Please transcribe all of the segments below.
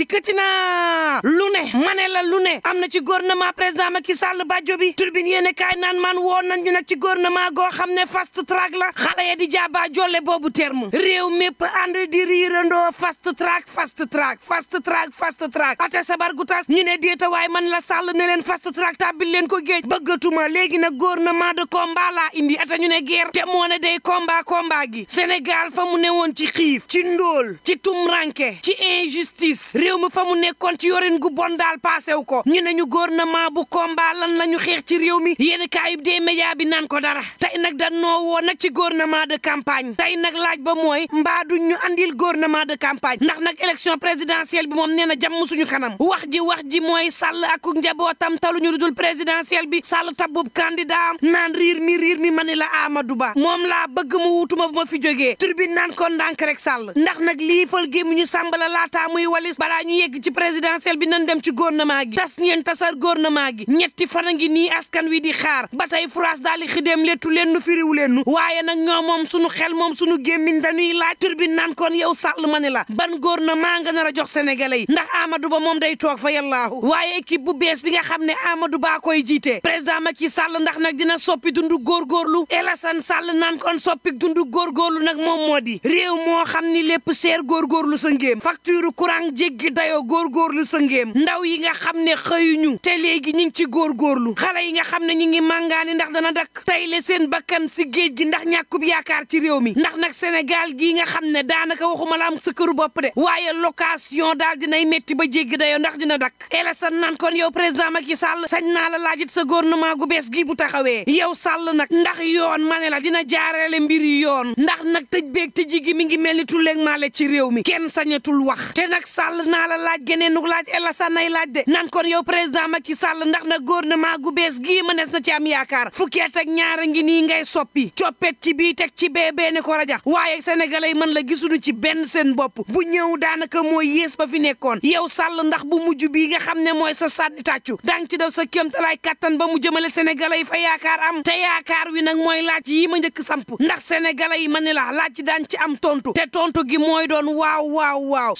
dikkati naa lu ne ma ne la lu ne am na ci gouvernement président ma Macky Sall bàjjo bi turbine yéene kaay naan man woon nañ ñu nag ci gouvernement goo xam ne fast track la xale ya di jaabaa jolle boobu terme réew mépp ànd di riirandoo fast track fast track fast track fast track ate sabar gu tas ñu ne déeta waaye man la Sall ne leen fast track tàbbil leen ko géej bëggatuma léegi nag gouvernement de combat laa indi ate ñu ne guerre moo ne day combat combat gi Sénégal fa mu ne woon ci xiif ci ndóol ci tumranke ci réew mi fa mu nekkoon ci yorin gu bon daal passé wu ko ñu ne ñu gouvernement bu combat lan la ñu xeex ci réew mi yéen kaayub dee média bi naan ko dara tey nag dañoo woo nag ci gouvernement de campagne tey nag laaj ba mooy mbaa duñ ñu andil gouvernement de campagne ndax nag élection présidentielle bi moom nee na jàmm suñu kanam wax ji wax ji mooy sàll ak njabootam taluñu lu dul présidentielle bi sàll tabub candidat am naan riir mi riir mi ma ne la amadu Ba moom laa bëgg mu wutuma bu ma fi jógee tur bi naan ko ndànk rek sàll ndax nag lii fal gémmiñu ñu yegg ci présidentiel bi nañ dem ci gouvernement gi tas ñeen tasar gouvernement gi ñetti farangi ni askan wi di xaar ba tey France dal li xidem le tu lenu firi wu lenu waye nak ñoom mom sunu xel mom sunu gémmiñ dañuy laaj tur bi kon yow sall ma ban gouvernement nga nar a jox sénégalais ndax Amadou Ba mom day tok fa yallah waye équipe bu bes bi nga xam ne Amadou Ba koy jité président Macky Sall ndax nak dina soppi dundu góorgóorlu Elassane Sall nan kon soppi dundu gor gorlu nak mom modi rew mo xamni lepp lépp gor gorlu sa ngeem facture courant jéggi jéggi góor góorgóorlu sa ngéem ndaw yi nga xam ne xëyuñu te léegi ñi ngi ci góorlu xale yi nga xam ne ñi ngi màngaani ndax dana dakk tey le seen bakkan si géej gi ndax ñàkkub yaakaar ci réew mi ndax nag Sénégal gii nga xam ne daanaka waxuma la sa këru bopp de waaye location daal nay metti ba jéggi dayoo ndax dina dakk ela san naan kon yow président mag Macky Sall sañ naa la laajit sa góor gouvernement gu bees gi bu taxawee yow Sall nag ndax yoon ma ne la dina jaareele mbir yi yoon ndax nag tëj beeg tëj gi mi ngi mel ni tulleeg ci réew mi kenn sañatul wax dinaa la laaj geneenu laaj elasan nay laaj de nan kon yow président Macky Sall ndax na gouvernement gu bees gii mënees na ci am yaakaar fukki at ak ñaar ngi nii ngay soppi coppet ci bii teg ci bee bee ne ko rajax waaye sénégalais man la gisuñu ci benn seen bopp bu ñëw daanaka mooy yées ba fi nekkoon yow Sall ndax bu mujj bii nga xam ne mooy sa sànni tàccu dang ci def sa kéemtalaay kattan ba mu jëmale sénégalais yi fa yaakaar am te yaakaar wi nag mooy laaj yi ma njëkk samp ndax sénégalais yi ma ne la laaj ci daan ci am tontu te tontu gi mooy doon waaw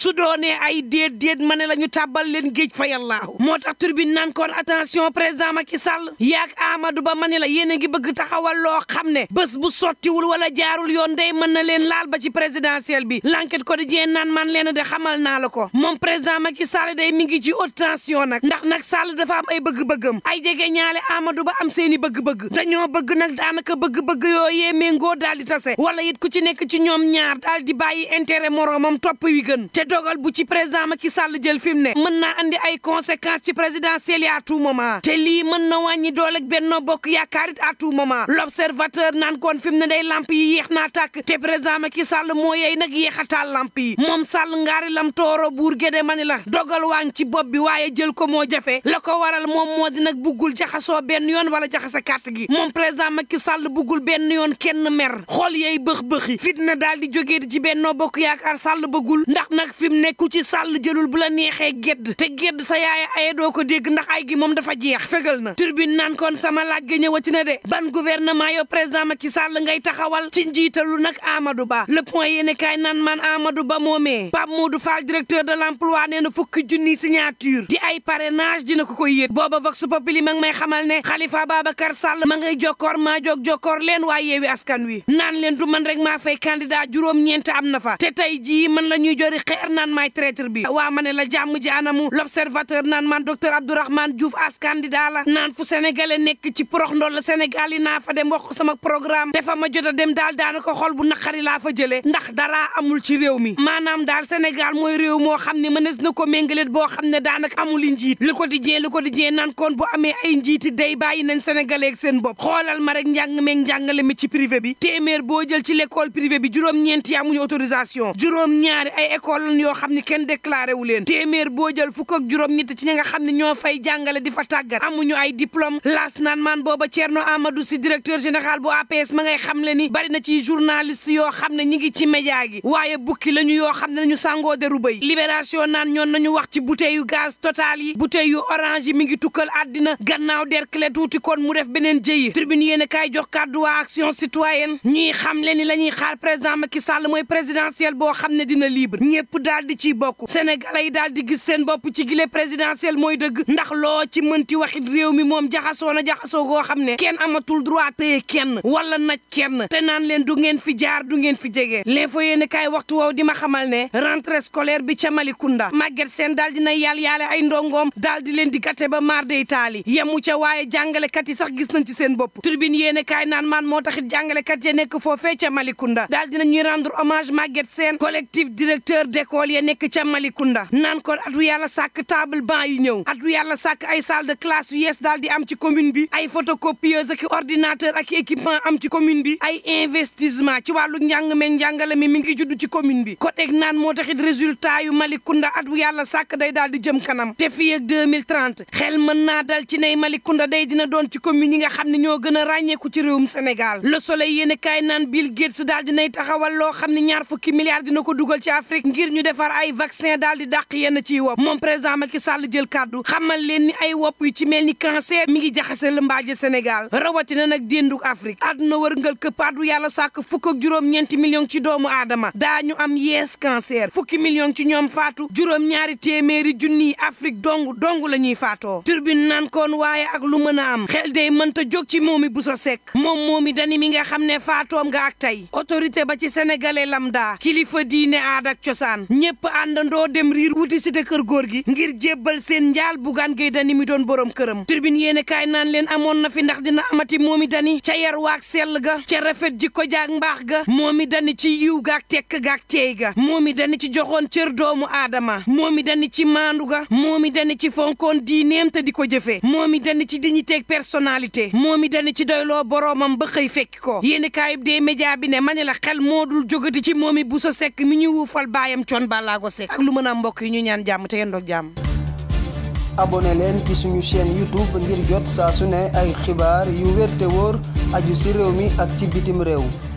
déet ma ne la ñu tàbbal leen géej fa yàllaahu moo tax turbine nankoon kon attention président Macky Sall yaak Amadou Ba ma ne la yéen a ngi bëgg taxawal loo xam ne bës bu sottiwul wala jaarul yoon day mën na leen laal ba ci présidentielle bi ko l'enquête jeen naan man leen de xamal naa la ko moom président Macky Sall day mi ngi ci haute tension nag ndax nag Sall dafa am ay bëgg-bëggam ay jege ñaale amadu Ba am seeni bëgg-bëgg dañoo bëgg nag daanaka bëgg-bëgg yooyee méngoo daal di tase wala it ku ci nekk ci ñoom ñaar daal di bàyyi intérêt moroomam topp wi gën te dogal président Macky sàll jël fi mu ne mën na indi ay conséquences ci présidentielle yi à tout moment te lii mën na wàññi dooleeg Benno Bokk Yaakaar it à tout moment l'observateur naan kon fi mu ne day lamp yi yéex na tàkk te président Macky Sall moo yey nag yéexataal lamp yi moom Sall ngaari lam tooro buur géde mani la dogal waa ci bopp bi waaye jël ko moo jafe la ko waral moom moo di nag buggul jaxasoo benn yoon wala jaxase kàtt gi moom président Macky sàll buggul benn yoon kenn mer xool yey bëx bëxi fitna daal di jógee ci Benno Bokk Yaakaar Sall bëggul ndax mu ne ku jëlul bu la neexee gedd te gedd sa yaay aye doo ko dégg ndax ay gi moom dafa jeex fegal na turbin nan kon sama laaj ga ñëwati na de ban gouvernement yow président Macky Sall ngay taxawal ci njiitalu nag amadu Ba le point yéene nan man Amadou Ba moomee Pape Modou Fall directeur de l'emploi nee na fukki junni signature di ay ji dina ko koy yéet booba Vox Populi ma ngi may xamal ne Khalifa Babacar Sall ma ngay jokkoor maa jog jokkoor leen waa ye askan wi naan leen du man rek maa fay candidat juróom am na fa tey jii man la ñuy jori xeer naan bi waa ma ne la jàmm ji anamu l'observateur naan man docteur Abdourahmane Diouf as candidat la naan fu senegale nekk ci porox ndoll Sénégal yi naa fa dem wax sama programme dafa ma jot a dem daal daanaka xol bu naqari laa fa jëlee ndax dara amul ci réew mi maanaam daal Sénégal mooy réew moo xam ne mënees na ko méngaleet boo xam ne daanaka amul njiit Le Quotidien Le Quotidien naan kon bu amee ay njiiti day bàyyi nañ sénégalais ak seen bopp xoolal ma rek njàng meeg njàngale mi ci privé bi téeméer boo jël ci l'école privée bi juróom-ñeenti amuñu autorisation juróom-ñaari ay école yoo xam ne préparé wu leen téeméer boo jël fukk ak juróom ñett ci ñi nga xam ne ñoo fay jàngale di fa tàggat amuñu ay diplôme laas naan maan booba Thierno Amadou si directeur général bu APS ma ngay xam le ni bari na ci journaliste yoo xam ne ñi ngi ci média gi waaye bukki lañu yoo xam ne nañu sàngoo deru béy libération naan ñoon nañu wax ci bouteille yu gaz total yi bouteille yu orange yi mi ngi tukkal àddina gannaaw der derkle tuuti kon mu def beneen jëyi tribune yéen kaay jox kàddu waa action citoyenne ñuy xam le ni la ñuy xaar président Macky Sall mooy présidentiel boo xam ne dina libre ñëpp daal di ciy bokk sénégalais yi daal di gis seen bopp ci gile présidentielle mooy dëgg ndax loo ci mënti waxit réew mi moom jaxasoo na jaxasoo goo xam ne kenn amatul droit téye kenn wala nag kenn te naan leen du ngeen fi jaar du ngeen fi jege l'info yéen kaay waxtu woow di ma xamal ne rentrée scolaire bi ca Malicounda Maguette Sène daal dina yàll yaale ay ndongoom daal di leen di gàtte ba maar day taali yemu ca waaye jàngalekat yi sax gis nañ ci seen bopp turbine yéen kaay naan maan moo taxit jàngalekat ya nekk foofee ca Malicounda daal dina ñuy rendre hommage Maguette Sène collectif directeur d'école ya nekk ca Malicounda Tambacounda naan kon atu yàlla sàkk table banc yi ñëw atu yàlla sàkk ay salle de classe yees daal am ci commune bi ay photocopieuse ak ordinateur ak équipement am ci commune bi ay investissement ci wàllu njàng me njàngale mi mi ngi judd ci commune bi kon ek naan moo taxit résultat yu Malicounda atu yàlla sàkk day daal di jëm kanam te fii ak 2030 xel mën naa dal ci ney Malicounda day dina doon ci commune yi nga xam ne ñoo gën a ràññeeku ci réewum Sénégal Le Soleil yéen kaay naan Bill Gates daal dinay taxawal loo xam ne ñaar fukki milliards dina ko dugal daal di dàq yenn ciy wopp moom président Macky Sall jël kàddu xamal leen ni ay wopp yu ci mel ni cancer mi ngi jaxase la mbaaje Sénégal rawatina nag dénduk Afrique àdduna wërngal këpp adu yàlla sàkk fukk juróom-ñeenti million ci doomu aadama ñu am yees cancer fukki million ci ñoom faatu juróom-ñaari téeméeri junniy Afrique dong dong la ñuy faatoo turbine nankoon waaye ak lu mën a am xel day mënta jóg ci moomi bu so sekk moom moomi dani mi nga xam ne faatoom nga ak tey autorité ba ci sénégalais lambda kilifa diine aada ak cosaan dem riir wuti cité kër góor gi ngir jébbal seen njaal bugaan gay dani mi doon borom këram turbine yéene kaay naan leen amoon na fi ndax dina amati mi dani ca yar waak sell ga ca rafet jikko jaak mbaax ga moomi dani ci yiw gaak tekk gaak teey ga mi dani ci joxoon cër doomu aadama mi dani ci maandu ga mi dani ci fonkoon diineem te di ko jëfee mi dani ci dignité personnalité mi dani ci doyloo boroomam ba xëy fekki ko yéene kaay des média bi ne ma ne la xel moo dul jógati ci moomi bu sa sekk mi ñu wuufal baayam coon mën mbokk yi ñu ñaan jàmm te leen ci suñu chaîne youtube ngir jot saa su ne ay xibaar yu wér te wóor aju si réew mi ak ci bitim réew